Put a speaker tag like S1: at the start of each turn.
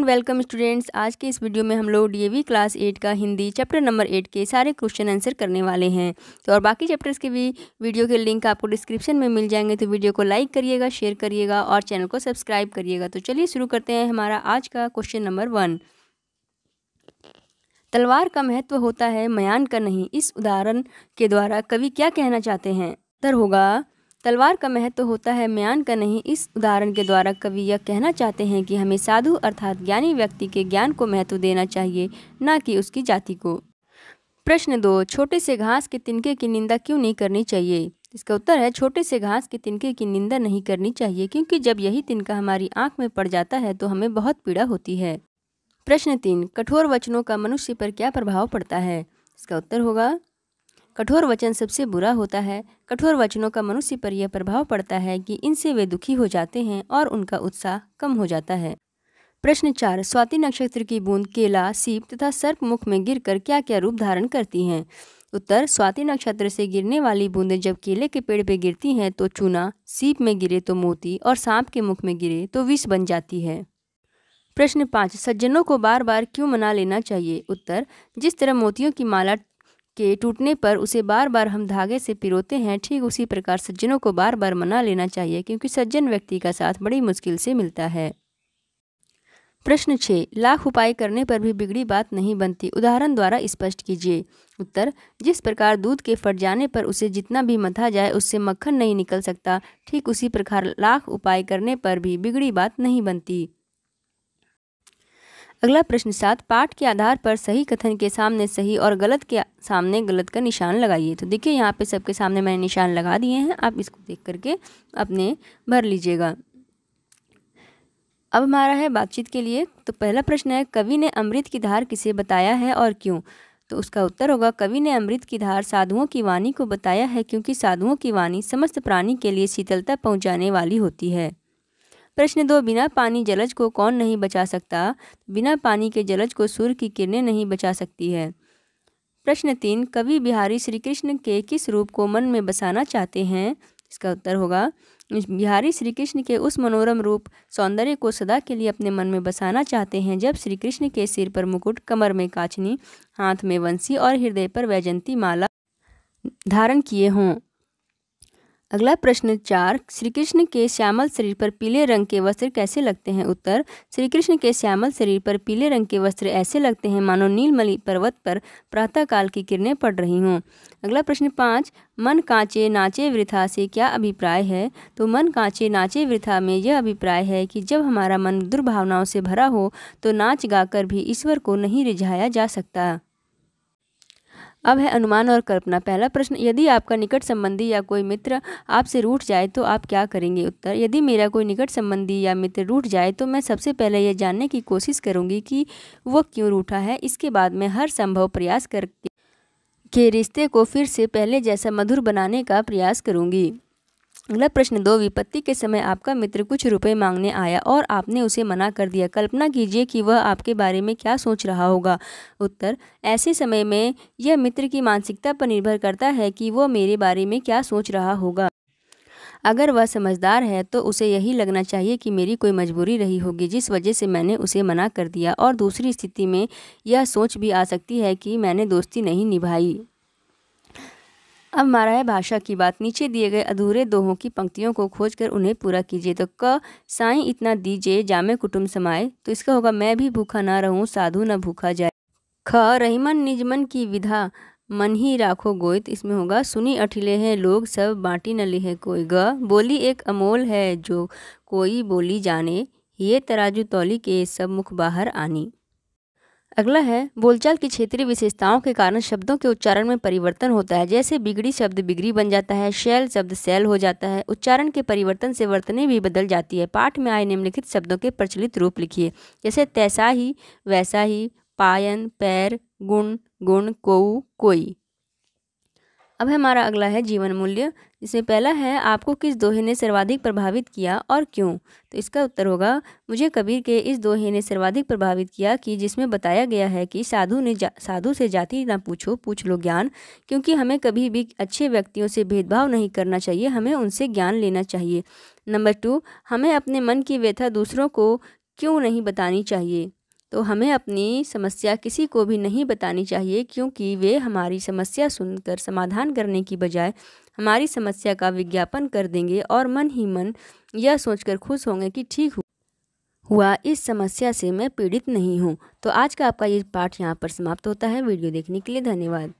S1: and welcome students आज के इस वीडियो में हम लोग डीएवी क्लास एट का हिंदी चैप्टर नंबर एट के सारे क्वेश्चन आंसर करने वाले हैं तो और बाकी चैप्टर्स के भी वीडियो के लिंक आपको डिस्क्रिप्शन में मिल जाएंगे तो वीडियो को लाइक करिएगा शेयर करिएगा और चैनल को सब्सक्राइब करिएगा तो चलिए शुरू करते हैं हमारा आज का क्वेश्चन नंबर वन तलवार का महत्व होता है मयान का नहीं इस उदाहरण के द्वारा कवि क्या कहना चाहते हैं उत्तर होगा तलवार का महत्व तो होता है म्यान का नहीं इस उदाहरण के द्वारा कवि यह कहना चाहते हैं कि हमें साधु अर्थात ज्ञानी व्यक्ति के ज्ञान को महत्व देना चाहिए न कि उसकी जाति को प्रश्न दो छोटे से घास के तिनके की निंदा क्यों नहीं करनी चाहिए इसका उत्तर है छोटे से घास के तिनके की निंदा नहीं करनी चाहिए क्योंकि जब यही तिनका हमारी आंख में पड़ जाता है तो हमें बहुत पीड़ा होती है प्रश्न तीन कठोर वचनों का मनुष्य पर क्या प्रभाव पड़ता है इसका उत्तर होगा कठोर वचन सबसे बुरा होता है कठोर वचनों का मनुष्य पर यह प्रभाव पड़ता है कि इनसे वे दुखी हो जाते हैं और उनका उत्साह कम हो जाता है प्रश्न चार स्वाति नक्षत्र की बूंद केला सीप तथा सर्प मुख में गिरकर क्या क्या रूप धारण करती हैं उत्तर स्वाति नक्षत्र से गिरने वाली बूंदें जब केले के पेड़ पे गिरती हैं तो चूना सीप में गिरे तो मोती और सांप के मुख में गिरे तो विष बन जाती है प्रश्न पाँच सज्जनों को बार बार क्यों मना लेना चाहिए उत्तर जिस तरह मोतियों की माला के टूटने पर उसे बार बार हम धागे से पिरोते हैं ठीक उसी प्रकार सज्जनों को बार बार मना लेना चाहिए क्योंकि सज्जन व्यक्ति का साथ बड़ी मुश्किल से मिलता है प्रश्न छः लाख उपाय करने पर भी बिगड़ी बात नहीं बनती उदाहरण द्वारा स्पष्ट कीजिए उत्तर जिस प्रकार दूध के फट जाने पर उसे जितना भी मथा जाए उससे मक्खन नहीं निकल सकता ठीक उसी प्रकार लाख उपाय करने पर भी बिगड़ी बात नहीं बनती अगला प्रश्न सात पाठ के आधार पर सही कथन के सामने सही और गलत के सामने गलत का निशान लगाइए तो देखिए यहाँ पे सबके सामने मैंने निशान लगा दिए हैं आप इसको देख करके अपने भर लीजिएगा अब हमारा है बातचीत के लिए तो पहला प्रश्न है कवि ने अमृत की धार किसे बताया है और क्यों तो उसका उत्तर होगा कवि ने अमृत की धार साधुओं की वाणी को बताया है क्योंकि साधुओं की वाणी समस्त प्राणी के लिए शीतलता पहुंचाने वाली होती है प्रश्न दो बिना पानी जलज को कौन नहीं बचा सकता बिना पानी के जलज को सूर्य की किरणें नहीं बचा सकती है प्रश्न तीन कवि बिहारी श्री कृष्ण के किस रूप को मन में बसाना चाहते हैं इसका उत्तर होगा बिहारी श्री कृष्ण के उस मनोरम रूप सौंदर्य को सदा के लिए अपने मन में बसाना चाहते हैं जब श्री कृष्ण के सिर पर मुकुट कमर में काछनी हाथ में वंशी और हृदय पर वैजंती माला धारण किए हों अगला प्रश्न चार श्री कृष्ण के श्यामल शरीर पर पीले रंग के वस्त्र कैसे लगते हैं उत्तर श्री कृष्ण के श्यामल शरीर पर पीले रंग के वस्त्र ऐसे लगते हैं मानो नीलमली पर्वत पर प्रातःकाल की किरणें पड़ रही हों अगला प्रश्न पाँच मन कांचे नाचे वृथा से क्या अभिप्राय है तो मन कांचे नाचे वृथा में यह अभिप्राय है कि जब हमारा मन दुर्भावनाओं से भरा हो तो नाच गाकर भी ईश्वर को नहीं रिझाया जा सकता अब है अनुमान और कल्पना पहला प्रश्न यदि आपका निकट संबंधी या कोई मित्र आपसे रूठ जाए तो आप क्या करेंगे उत्तर यदि मेरा कोई निकट संबंधी या मित्र रूठ जाए तो मैं सबसे पहले यह जानने की कोशिश करूंगी कि वह क्यों रूठा है इसके बाद मैं हर संभव प्रयास करके के रिश्ते को फिर से पहले जैसा मधुर बनाने का प्रयास करूँगी अगला प्रश्न दो विपत्ति के समय आपका मित्र कुछ रुपए मांगने आया और आपने उसे मना कर दिया कल्पना कीजिए कि वह आपके बारे में क्या सोच रहा होगा उत्तर ऐसे समय में यह मित्र की मानसिकता पर निर्भर करता है कि वह मेरे बारे में क्या सोच रहा होगा अगर वह समझदार है तो उसे यही लगना चाहिए कि मेरी कोई मजबूरी रही होगी जिस वजह से मैंने उसे मना कर दिया और दूसरी स्थिति में यह सोच भी आ सकती है कि मैंने दोस्ती नहीं निभाई अब मारा है भाषा की बात नीचे दिए गए अधूरे दोहों की पंक्तियों को खोज कर उन्हें पूरा कीजिए तो क साई इतना दीजिए जामे कुटुम समाए तो इसका होगा मैं भी भूखा ना रहूं साधु ना भूखा जाए ख रहीमन निजमन की विधा मन ही राखो गोयत इसमें होगा सुनी अठिले हैं लोग सब बांटी न लिहे कोई ग बोली एक अमोल है जो कोई बोली जाने ये तराजू तौली के सब मुख बाहर आनी अगला है बोलचाल की क्षेत्रीय विशेषताओं के कारण शब्दों के उच्चारण में परिवर्तन होता है जैसे बिगड़ी शब्द बिगड़ी बन जाता है शैल शब्द शैल हो जाता है उच्चारण के परिवर्तन से वर्तने भी बदल जाती है पाठ में आए निम्नलिखित शब्दों के प्रचलित रूप लिखिए जैसे तैसा ही वैसा ही पायन पैर गुण गुण कोऊ कोई अब हमारा अगला है जीवन मूल्य जिसमें पहला है आपको किस दोहे ने सर्वाधिक प्रभावित किया और क्यों तो इसका उत्तर होगा मुझे कबीर के इस दोहे ने सर्वाधिक प्रभावित किया कि जिसमें बताया गया है कि साधु ने जा, साधु से जाति ना पूछो पूछ लो ज्ञान क्योंकि हमें कभी भी अच्छे व्यक्तियों से भेदभाव नहीं करना चाहिए हमें उनसे ज्ञान लेना चाहिए नंबर टू हमें अपने मन की व्यथा दूसरों को क्यों नहीं बतानी चाहिए तो हमें अपनी समस्या किसी को भी नहीं बतानी चाहिए क्योंकि वे हमारी समस्या सुनकर समाधान करने की बजाय हमारी समस्या का विज्ञापन कर देंगे और मन ही मन यह सोचकर खुश होंगे कि ठीक हुआ इस समस्या से मैं पीड़ित नहीं हूँ तो आज का आपका ये पाठ यहाँ पर समाप्त होता है वीडियो देखने के लिए धन्यवाद